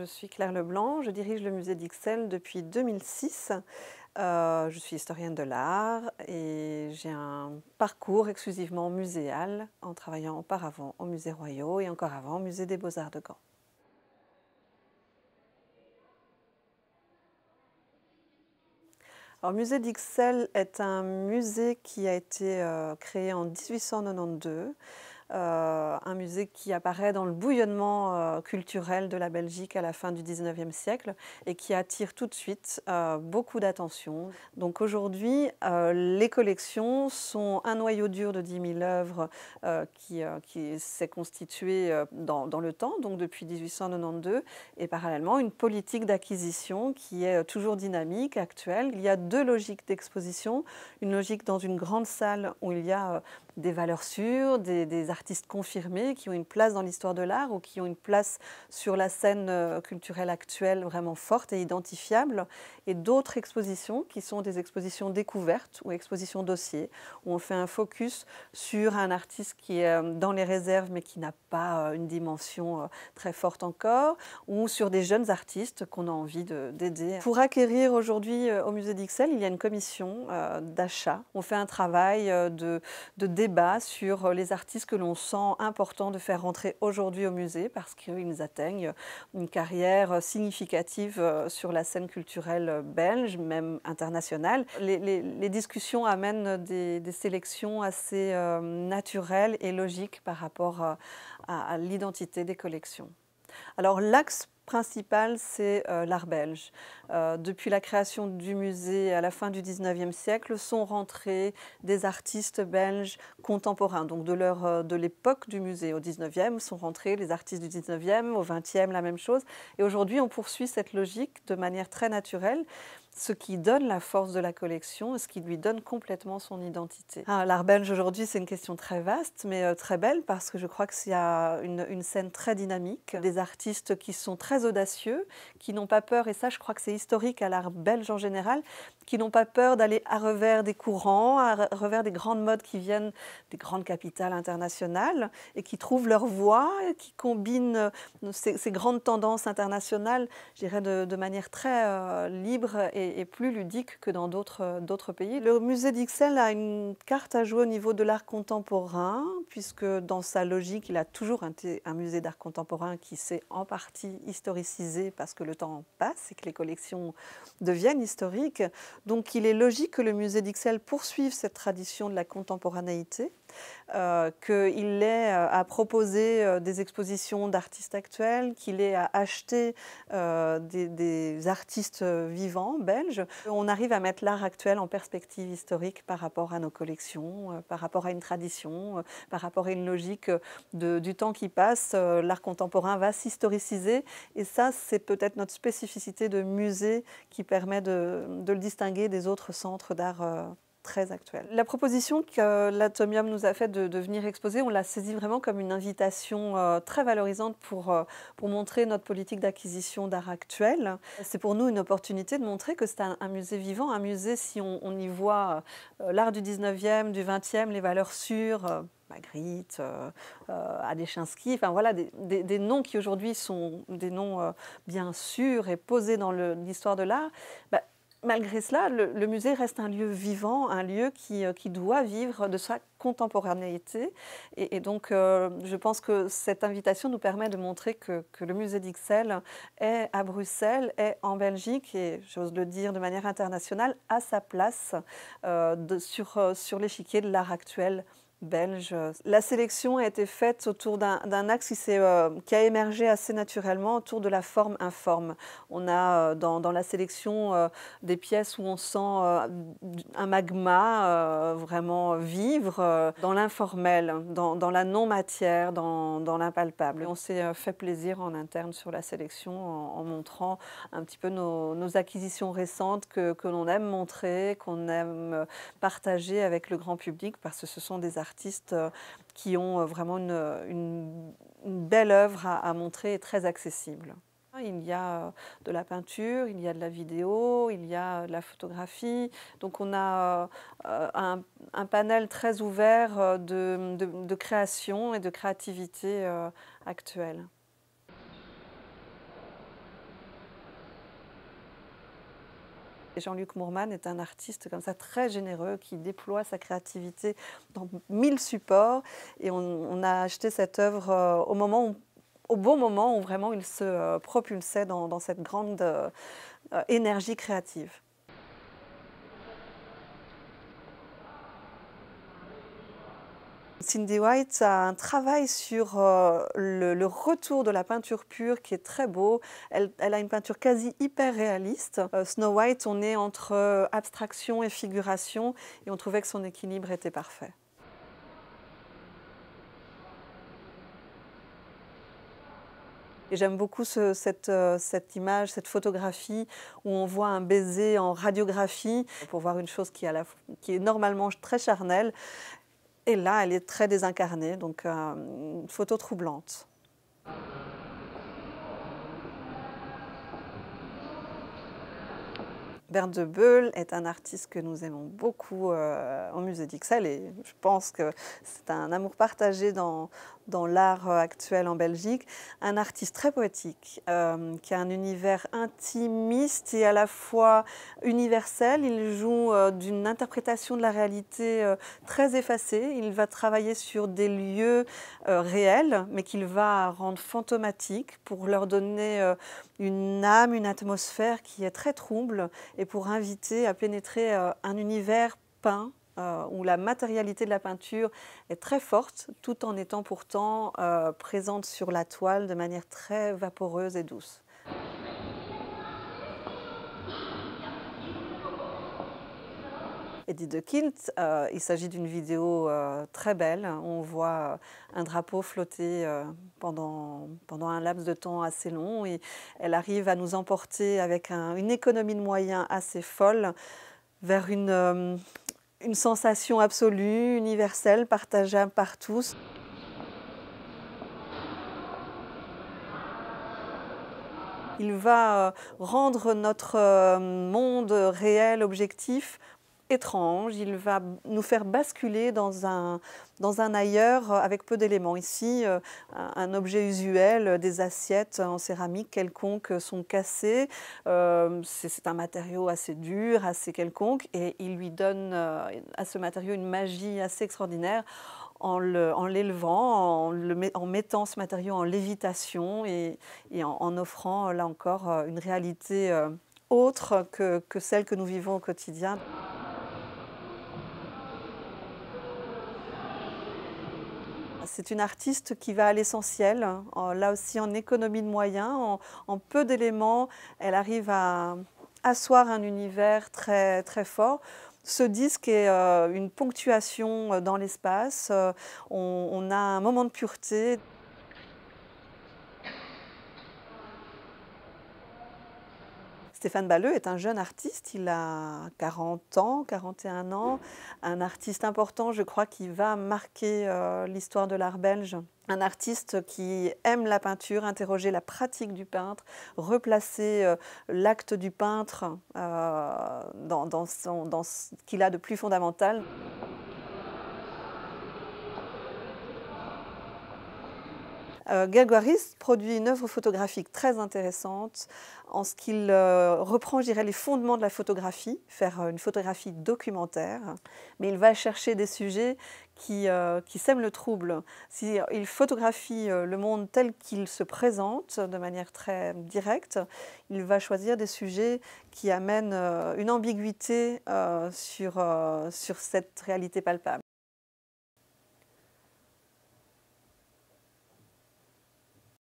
je suis Claire Leblanc, je dirige le musée d'Ixelles depuis 2006. Euh, je suis historienne de l'art et j'ai un parcours exclusivement muséal en travaillant auparavant au musée Royaux et encore avant au musée des Beaux-Arts de Gand. le musée d'Ixelles est un musée qui a été euh, créé en 1892 euh, un musée qui apparaît dans le bouillonnement euh, culturel de la Belgique à la fin du 19e siècle et qui attire tout de suite euh, beaucoup d'attention. Donc aujourd'hui, les collections sont un noyau dur de 10 000 œuvres qui, qui s'est constitué dans, le temps, donc depuis 1892, et parallèlement une politique d'acquisition qui est toujours dynamique, actuelle. Il y a deux logiques d'exposition, une logique dans une grande salle où il y a des valeurs sûres, des, des artistes confirmés qui ont une place dans l'histoire de l'art ou qui ont une place sur la scène euh, culturelle actuelle vraiment forte et identifiable, et d'autres expositions qui sont des expositions découvertes ou expositions dossiers, où on fait un focus sur un artiste qui est euh, dans les réserves mais qui n'a pas euh, une dimension très forte encore, ou sur des jeunes artistes qu'on a envie d'aider. Pour acquérir aujourd'hui au musée d'Ixelles, il y a une commission d'achat. On fait un travail de, de débat sur les artistes que l'on on sent important de faire rentrer aujourd'hui au musée parce qu'ils atteignent une carrière significative euh, sur la scène culturelle belge, même internationale. Les, discussions amènent des, sélections assez euh, naturelles et logiques par rapport euh, à, à l'identité des collections. Alors l'axe principale, c'est euh, l'art belge. Euh, depuis la création du musée à la fin du 19e siècle, sont rentrés des artistes belges contemporains, donc de, euh, de l'époque du musée au 19e, sont rentrés les artistes du 19e, au 20e, la même chose. Et aujourd'hui, on poursuit cette logique de manière très naturelle ce qui donne la force de la collection et ce qui lui donne complètement son identité. Ah, l'art belge aujourd'hui, c'est une question très vaste, mais euh, très belle, parce que je crois qu'il y a une, une, scène très dynamique, des artistes qui sont très audacieux, qui n'ont pas peur, et ça, je crois que c'est historique à l'art belge en général, qui n'ont pas peur d'aller à revers des courants, à revers des grandes modes qui viennent des grandes capitales internationales et qui trouvent leur voie, et qui combinent euh, ces, grandes tendances internationales, je dirais, de, manière très euh, libre et, plus ludique que dans euh, d'autres pays. Le musée d'Ixelles a une carte à jouer au niveau de l'art contemporain, puisque dans sa logique, il a toujours été un, un musée d'art contemporain qui s'est en partie historicisé parce que le temps passe et que les collections deviennent historiques. Donc il est logique que le musée d'Ixelles poursuive cette tradition de la contemporanéité euh, qu'il est euh, à proposer euh, des expositions d'artistes actuels, qu'il est à acheter des, artistes vivants belges. On arrive à mettre l'art actuel en perspective historique par rapport à nos collections, par rapport à une tradition, par rapport à une logique du temps qui passe. L'art contemporain va s'historiciser et ça, c'est peut-être notre spécificité de musée qui permet de, de le distinguer des autres centres d'art très actuelle. La proposition que l'Atomium nous a faite de, venir exposer, on l'a saisie vraiment comme une invitation euh, très valorisante pour, euh, pour montrer notre politique d'acquisition d'art actuel. C'est pour nous une opportunité de montrer que c'est un, musée vivant, un musée si on, y voit euh, l'art du 19e, du 20e, les valeurs sûres. Magritte, euh, enfin voilà des, des, noms qui aujourd'hui sont des noms bien sûrs et posés dans l'histoire de l'art, bah, malgré cela, le, musée reste un lieu vivant, un lieu qui, euh, doit vivre de sa contemporanéité. Et, donc, euh, je pense que cette invitation nous permet de montrer que, le musée d'Ixelles est à Bruxelles, est en Belgique, et j'ose le dire de manière internationale, à sa place euh, sur, sur l'échiquier de l'art actuel belge. La sélection a été faite autour d'un axe qui, euh, qui, a émergé assez naturellement autour de la forme informe. On a euh, dans, la sélection euh, des pièces où on sent un magma vraiment vivre dans l'informel, dans, la non-matière, dans, l'impalpable. On s'est fait plaisir en interne sur la sélection en, montrant un petit peu nos, acquisitions récentes que, que l'on aime montrer, qu'on aime partager avec le grand public parce que ce sont des artistes artistes euh, qui ont euh, vraiment euh, une, belle œuvre à, montrer et très accessible. Il y a de la peinture, il y a de la vidéo, il y a de la photographie. Donc on a un, panel très ouvert de création et de créativité actuelle. Jean-Luc Mourman est un artiste comme ça très généreux qui déploie sa créativité dans mille supports. Et on, a acheté cette œuvre euh, au moment au bon moment où vraiment il se euh, propulsait dans, cette grande euh, énergie créative. Cindy White a un travail sur euh, le, retour de la peinture pure qui est très beau. Elle, a une peinture quasi hyper réaliste. Euh, Snow White, on est entre euh, abstraction et figuration et on trouvait que son équilibre était parfait. j'aime beaucoup cette, image, cette photographie où on voit un baiser en radiographie pour voir une chose qui, qui est normalement très charnelle et là, elle est très désincarnée, donc une euh, photo troublante. Bernd de Beul est un artiste que nous aimons beaucoup euh, au musée d'Ixelles et je pense que c'est un amour partagé dans, dans l'art euh, actuel en Belgique, un artiste très poétique, euh, qui a un univers intimiste et à la fois universel. Il joue euh, d'une interprétation de la réalité très effacée. Il va travailler sur des lieux réels, mais qu'il va rendre fantomatiques pour leur donner une âme, une atmosphère qui est très trouble et pour inviter à pénétrer un univers peint euh, où la matérialité de la peinture est très forte, tout en étant pourtant euh, présente sur la toile de manière très vaporeuse et douce. Edith de Kilt. Euh, il s'agit d'une vidéo très belle. On voit un drapeau flotter pendant, pendant un laps de temps assez long et elle arrive à nous emporter avec une économie de moyens assez folle vers une, une sensation absolue, universelle, partageable par tous. Il va euh, rendre notre euh, monde réel, objectif, étrange, il va nous faire basculer dans un, dans un ailleurs euh, avec peu d'éléments. Ici, euh, un objet usuel, euh, des assiettes en céramique quelconques sont cassées, c'est un matériau assez dur, assez quelconque, et il lui donne à ce matériau une magie assez extraordinaire en l'élevant, en, en, mettant ce matériau en lévitation et, en, en, offrant, là encore, une réalité autre que, que celle que nous vivons au quotidien. c'est une artiste qui va à l'essentiel, là aussi en économie de moyens, en, peu d'éléments, elle arrive à asseoir un univers très, très fort. Ce disque est euh, une ponctuation euh, dans l'espace, euh, on a un moment de pureté. Stéphane Balleu est un jeune artiste, il a 40 ans, 41 ans, un artiste important, je crois, qui va marquer euh, l'histoire de l'art belge. Un artiste qui aime la peinture, interroger la pratique du peintre, replacer euh, l'acte du peintre euh, dans ce qu'il a de plus fondamental. Euh, produit une œuvre photographique très intéressante en ce qu'il euh, reprend, les fondements de la photographie, faire euh, une photographie documentaire, mais il va chercher des sujets qui, euh, sèment le trouble. il photographie le monde tel qu'il se présente de manière très directe, il va choisir des sujets qui amènent une ambiguïté sur cette réalité palpable.